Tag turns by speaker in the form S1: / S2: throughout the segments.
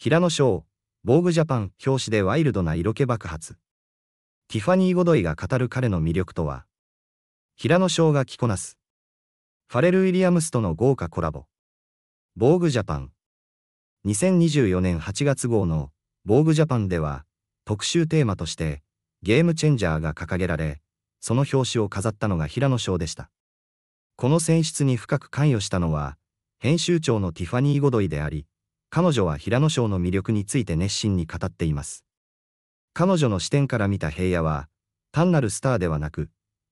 S1: 平野翔、防具ジャパン表紙でワイルドな色気爆発。ティファニー・ゴドイが語る彼の魅力とは、平野翔が着こなす。ファレル・ウィリアムスとの豪華コラボ。防具ジャパン。2024年8月号の防具ジャパンでは、特集テーマとして、ゲームチェンジャーが掲げられ、その表紙を飾ったのが平野翔でした。この選出に深く関与したのは、編集長のティファニー・ゴドイであり、彼女は平野省の魅力について熱心に語っています。彼女の視点から見た平野は、単なるスターではなく、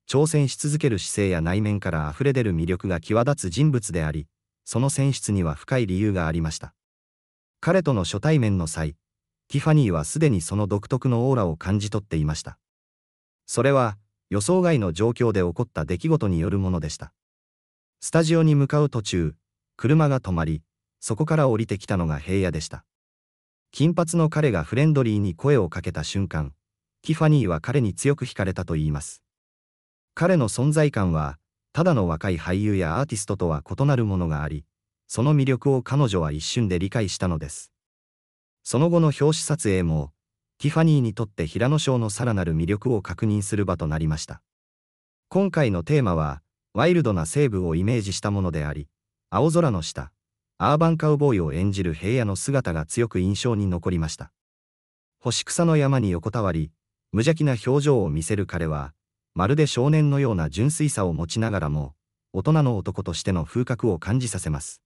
S1: 挑戦し続ける姿勢や内面から溢れ出る魅力が際立つ人物であり、その選出には深い理由がありました。彼との初対面の際、ティファニーはすでにその独特のオーラを感じ取っていました。それは、予想外の状況で起こった出来事によるものでした。スタジオに向かう途中、車が止まり、そこから降りてきたのが平野でした。金髪の彼がフレンドリーに声をかけた瞬間、ティファニーは彼に強く惹かれたと言います。彼の存在感は、ただの若い俳優やアーティストとは異なるものがあり、その魅力を彼女は一瞬で理解したのです。その後の表紙撮影も、ティファニーにとって平野賞のさらなる魅力を確認する場となりました。今回のテーマは、ワイルドな西部をイメージしたものであり、青空の下、アーバンカウボーイを演じる平野の姿が強く印象に残りました。星草の山に横たわり、無邪気な表情を見せる彼は、まるで少年のような純粋さを持ちながらも、大人の男としての風格を感じさせます。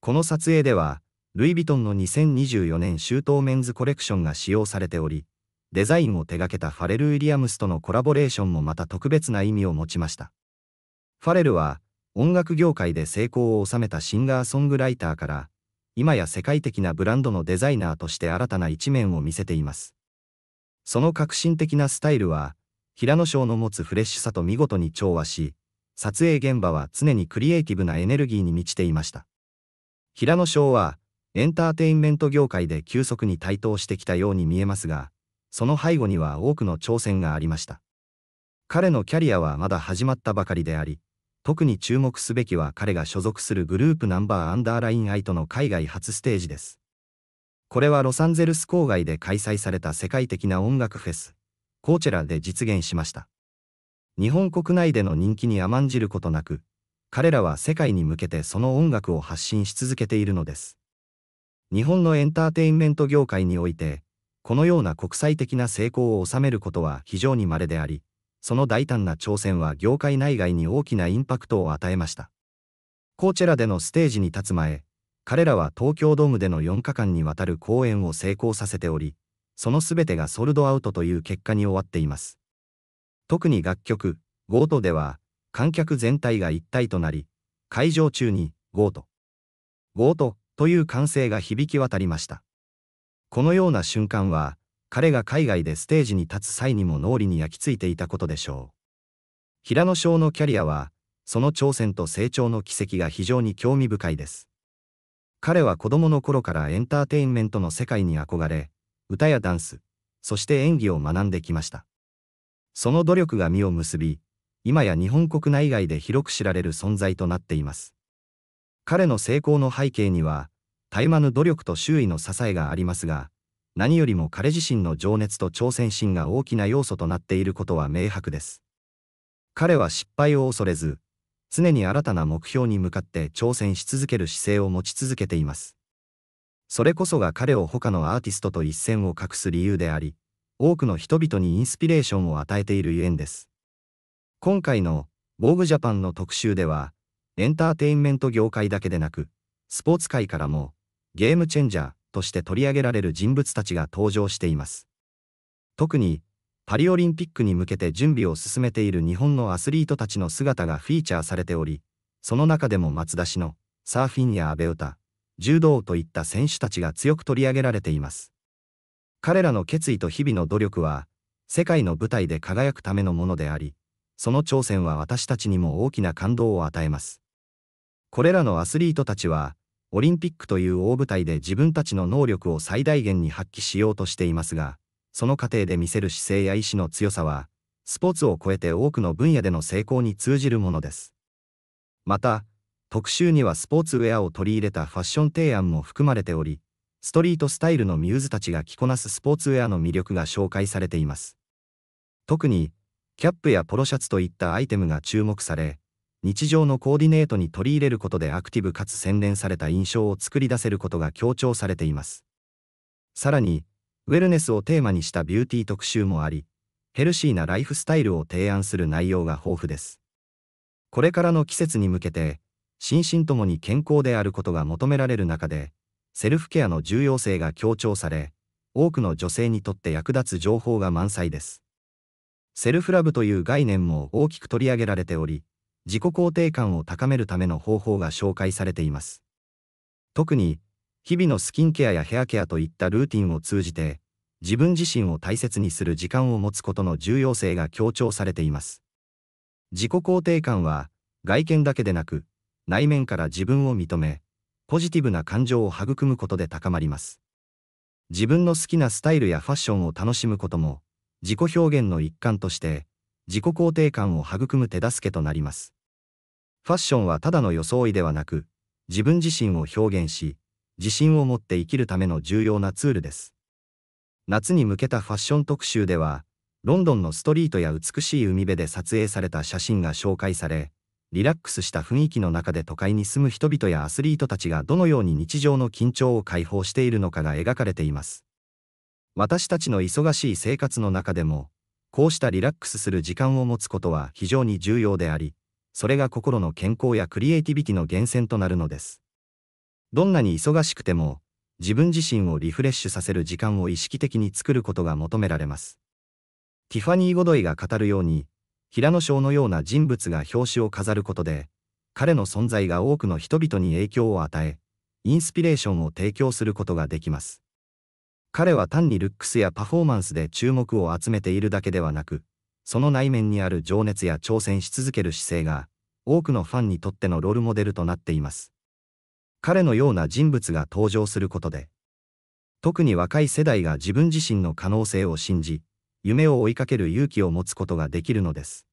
S1: この撮影では、ルイ・ヴィトンの2024年周到メンズコレクションが使用されており、デザインを手掛けたファレル・ウィリアムスとのコラボレーションもまた特別な意味を持ちました。ファレルは、音楽業界で成功を収めたシンガーソングライターから今や世界的なブランドのデザイナーとして新たな一面を見せていますその革新的なスタイルは平野翔の持つフレッシュさと見事に調和し撮影現場は常にクリエイティブなエネルギーに満ちていました平野翔はエンターテインメント業界で急速に台頭してきたように見えますがその背後には多くの挑戦がありました彼のキャリアはまだ始まったばかりであり特に注目すべきは彼が所属するグループナンバーアンダーラインアイとの海外初ステージです。これはロサンゼルス郊外で開催された世界的な音楽フェス、コーチェラで実現しました。日本国内での人気に甘んじることなく、彼らは世界に向けてその音楽を発信し続けているのです。日本のエンターテインメント業界において、このような国際的な成功を収めることは非常に稀であり、その大胆な挑戦は業界内外に大きなインパクトを与えました。コーチェラでのステージに立つ前、彼らは東京ドームでの4日間にわたる公演を成功させており、その全てがソールドアウトという結果に終わっています。特に楽曲、ゴートでは、観客全体が一体となり、会場中に、ゴート、ゴートという歓声が響き渡りました。このような瞬間は、彼が海外でステージに立つ際にも脳裏に焼き付いていたことでしょう。平野翔のキャリアは、その挑戦と成長の軌跡が非常に興味深いです。彼は子供の頃からエンターテインメントの世界に憧れ、歌やダンス、そして演技を学んできました。その努力が実を結び、今や日本国内外で広く知られる存在となっています。彼の成功の背景には、絶え間ぬ努力と周囲の支えがありますが、何よりも彼自身の情熱と挑戦心が大きな要素となっていることは明白です。彼は失敗を恐れず、常に新たな目標に向かって挑戦し続ける姿勢を持ち続けています。それこそが彼を他のアーティストと一線を画す理由であり、多くの人々にインスピレーションを与えているゆえんです。今回の Vogue Japan の特集では、エンターテインメント業界だけでなく、スポーツ界からも、ゲームチェンジャー、として取り上げられる人物たちが登場しています。特に、パリオリンピックに向けて準備を進めている日本のアスリートたちの姿がフィーチャーされており、その中でも松田氏のサーフィンや阿部詩、柔道といった選手たちが強く取り上げられています。彼らの決意と日々の努力は、世界の舞台で輝くためのものであり、その挑戦は私たちにも大きな感動を与えます。これらのアスリートたちは、オリンピックという大舞台で自分たちの能力を最大限に発揮しようとしていますが、その過程で見せる姿勢や意志の強さは、スポーツを超えて多くの分野での成功に通じるものです。また、特集にはスポーツウェアを取り入れたファッション提案も含まれており、ストリートスタイルのミューズたちが着こなすスポーツウェアの魅力が紹介されています。特に、キャップやポロシャツといったアイテムが注目され、日常のコーディネートに取り入れることでアクティブかつ洗練された印象を作り出せることが強調されています。さらに、ウェルネスをテーマにしたビューティー特集もあり、ヘルシーなライフスタイルを提案する内容が豊富です。これからの季節に向けて、心身ともに健康であることが求められる中で、セルフケアの重要性が強調され、多くの女性にとって役立つ情報が満載です。セルフラブという概念も大きく取り上げられており、自己肯定感を高めるための方法が紹介されています。特に、日々のスキンケアやヘアケアといったルーティンを通じて、自分自身を大切にする時間を持つことの重要性が強調されています。自己肯定感は、外見だけでなく、内面から自分を認め、ポジティブな感情を育むことで高まります。自分の好きなスタイルやファッションを楽しむことも、自己表現の一環として、自己肯定感を育む手助けとなります。ファッションはただの装いではなく、自分自身を表現し、自信を持って生きるための重要なツールです。夏に向けたファッション特集では、ロンドンのストリートや美しい海辺で撮影された写真が紹介され、リラックスした雰囲気の中で都会に住む人々やアスリートたちがどのように日常の緊張を解放しているのかが描かれています。私たちの忙しい生活の中でも、こうしたリラックスする時間を持つことは非常に重要であり、それが心の健康やクリエイティビティの源泉となるのです。どんなに忙しくても、自分自身をリフレッシュさせる時間を意識的に作ることが求められます。ティファニー・ゴドイが語るように、平野翔のような人物が表紙を飾ることで、彼の存在が多くの人々に影響を与え、インスピレーションを提供することができます。彼は単にルックスやパフォーマンスで注目を集めているだけではなく、その内面にある情熱や挑戦し続ける姿勢が、多くのファンにとってのロールモデルとなっています。彼のような人物が登場することで、特に若い世代が自分自身の可能性を信じ、夢を追いかける勇気を持つことができるのです。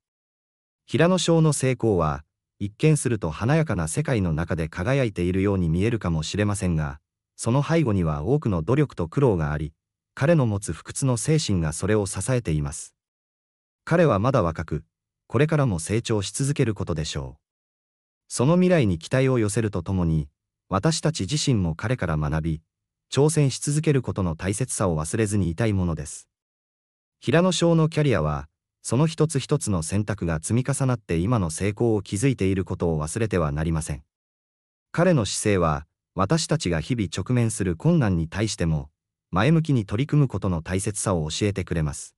S1: 平野翔の成功は、一見すると華やかな世界の中で輝いているように見えるかもしれませんが、その背後には多くの努力と苦労があり、彼の持つ不屈の精神がそれを支えています。彼はまだ若く、これからも成長し続けることでしょう。その未来に期待を寄せるとともに、私たち自身も彼から学び、挑戦し続けることの大切さを忘れずにいたいものです。平野翔のキャリアは、その一つ一つの選択が積み重なって今の成功を築いていることを忘れてはなりません。彼の姿勢は、私たちが日々直面する困難に対しても、前向きに取り組むことの大切さを教えてくれます。